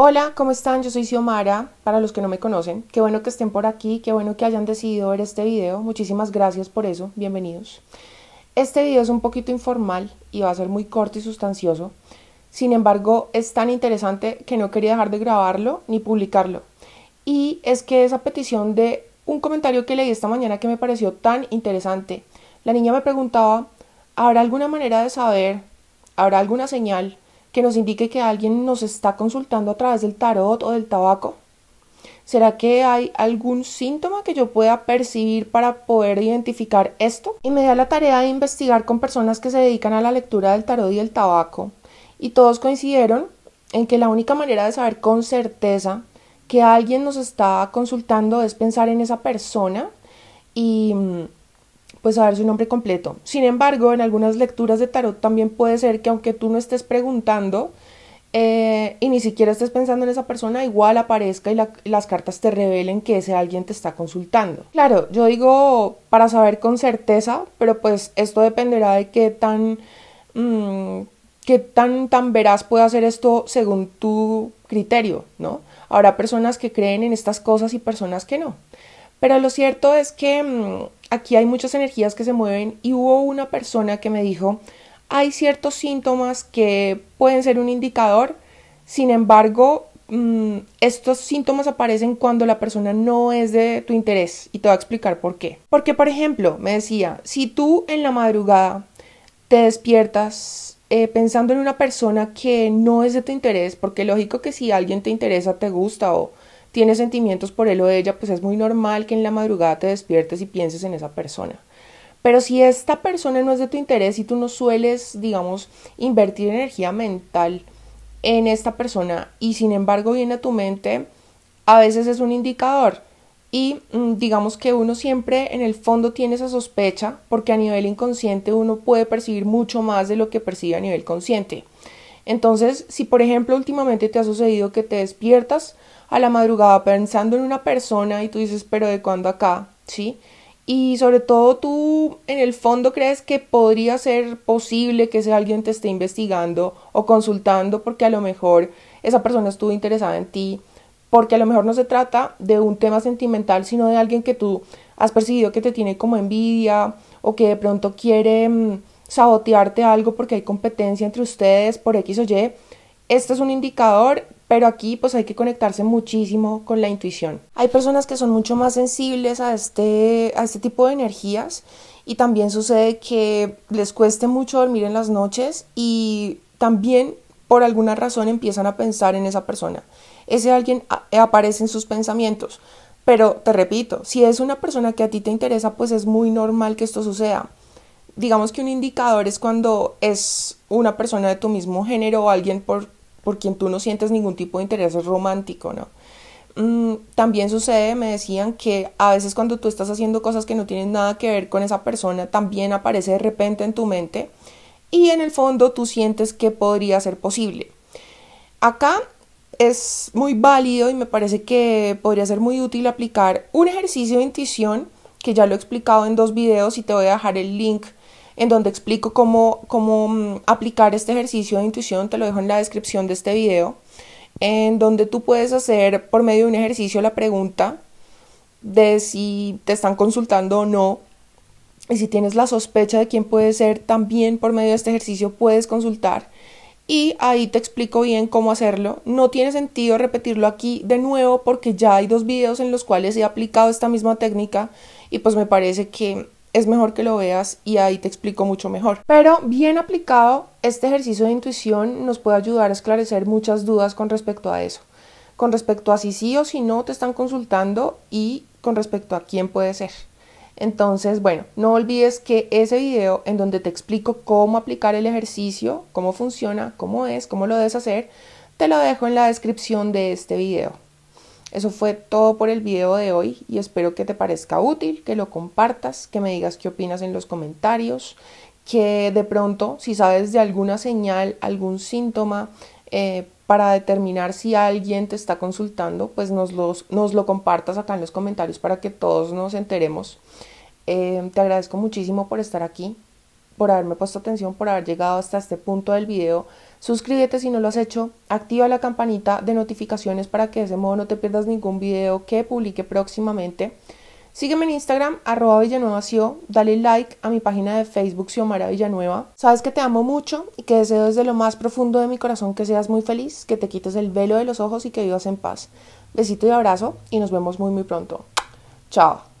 Hola, ¿cómo están? Yo soy Xiomara, para los que no me conocen. Qué bueno que estén por aquí, qué bueno que hayan decidido ver este video. Muchísimas gracias por eso, bienvenidos. Este video es un poquito informal y va a ser muy corto y sustancioso. Sin embargo, es tan interesante que no quería dejar de grabarlo ni publicarlo. Y es que esa petición de un comentario que leí esta mañana que me pareció tan interesante. La niña me preguntaba, ¿habrá alguna manera de saber, habrá alguna señal que nos indique que alguien nos está consultando a través del tarot o del tabaco? ¿Será que hay algún síntoma que yo pueda percibir para poder identificar esto? Y me da la tarea de investigar con personas que se dedican a la lectura del tarot y el tabaco. Y todos coincidieron en que la única manera de saber con certeza que alguien nos está consultando es pensar en esa persona y mm, pues a su nombre completo. Sin embargo, en algunas lecturas de tarot también puede ser que aunque tú no estés preguntando eh, y ni siquiera estés pensando en esa persona, igual aparezca y las cartas te revelen que ese alguien te está consultando. Claro, yo digo para saber con certeza, pero pues esto dependerá de qué tan... Mm, qué tan, tan veraz puede hacer esto según tu criterio, ¿no? Habrá personas que creen en estas cosas y personas que no. Pero lo cierto es que mm, aquí hay muchas energías que se mueven y hubo una persona que me dijo, hay ciertos síntomas que pueden ser un indicador, sin embargo, mm, estos síntomas aparecen cuando la persona no es de tu interés y te voy a explicar por qué. Porque, por ejemplo, me decía, si tú en la madrugada te despiertas eh, pensando en una persona que no es de tu interés, porque lógico que si alguien te interesa, te gusta o tienes sentimientos por él o ella, pues es muy normal que en la madrugada te despiertes y pienses en esa persona. Pero si esta persona no es de tu interés y tú no sueles, digamos, invertir energía mental en esta persona y sin embargo viene a tu mente, a veces es un indicador. Y mm, digamos que uno siempre en el fondo tiene esa sospecha porque a nivel inconsciente uno puede percibir mucho más de lo que percibe a nivel consciente. Entonces, si por ejemplo últimamente te ha sucedido que te despiertas a la madrugada pensando en una persona y tú dices, pero ¿de cuándo acá? ¿Sí? Y sobre todo tú en el fondo crees que podría ser posible que ese alguien te esté investigando o consultando porque a lo mejor esa persona estuvo interesada en ti, porque a lo mejor no se trata de un tema sentimental, sino de alguien que tú has percibido que te tiene como envidia o que de pronto quiere mm, sabotearte algo porque hay competencia entre ustedes por X o Y, este es un indicador, pero aquí pues hay que conectarse muchísimo con la intuición. Hay personas que son mucho más sensibles a este, a este tipo de energías y también sucede que les cueste mucho dormir en las noches y también por alguna razón empiezan a pensar en esa persona. Ese alguien ah, eh, aparece en sus pensamientos. Pero te repito, si es una persona que a ti te interesa, pues es muy normal que esto suceda digamos que un indicador es cuando es una persona de tu mismo género o alguien por, quien tú no sientes ningún tipo de interés romántico, ¿no? Mm, también sucede, me decían, que a veces cuando tú estás haciendo cosas que no tienen nada que ver con esa persona, también aparece de repente en tu mente y en el fondo tú sientes que podría ser posible. Acá es muy válido y me parece que podría ser muy útil aplicar un ejercicio de intuición que ya lo he explicado en dos videos y te voy a dejar el link en donde explico cómo, cómo mm, aplicar este ejercicio de intuición, te lo dejo en la descripción de este video, en donde tú puedes hacer por medio de un ejercicio la pregunta de si te están consultando o no. Y si tienes la sospecha de quién puede ser, también por medio de este ejercicio puedes consultar y ahí te explico bien cómo hacerlo. No tiene sentido repetirlo aquí de nuevo porque ya hay dos videos en los cuales he aplicado esta misma técnica y pues me parece que es mejor que lo veas y ahí te explico mucho mejor. Pero bien aplicado, este ejercicio de intuición nos puede ayudar a esclarecer muchas dudas con respecto a eso, con respecto a si sí o si no te están consultando y con respecto a quién puede ser. Entonces, bueno, no olvides que ese video en donde te explico cómo aplicar el ejercicio, cómo funciona, cómo es, cómo lo debes hacer, te lo dejo en la descripción de este video. Eso fue todo por el video de hoy y espero que te parezca útil, que lo compartas, que me digas qué opinas en los comentarios, que de pronto si sabes de alguna señal, algún síntoma eh, para determinar si alguien te está consultando, pues nos, nos lo compartas acá en los comentarios para que todos nos enteremos. Eh, te agradezco muchísimo por estar aquí por haberme puesto atención, por haber llegado hasta este punto del video. Suscríbete si no lo has hecho, activa la campanita de notificaciones para que de ese modo no te pierdas ningún video que publique próximamente. Sígueme en Instagram, arroba Villanueva dale like a mi página de Facebook Xiomara Villanueva. Sabes que te amo mucho y que deseo desde lo más profundo de mi corazón que seas muy feliz, que te quites el velo de los ojos y que vivas en paz. Besito y abrazo y nos vemos muy muy pronto. Chao.